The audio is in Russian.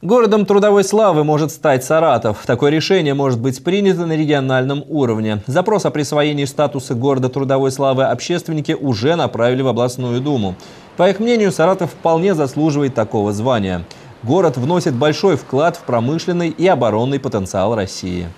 Городом трудовой славы может стать Саратов. Такое решение может быть принято на региональном уровне. Запрос о присвоении статуса города трудовой славы общественники уже направили в областную думу. По их мнению, Саратов вполне заслуживает такого звания. Город вносит большой вклад в промышленный и оборонный потенциал России.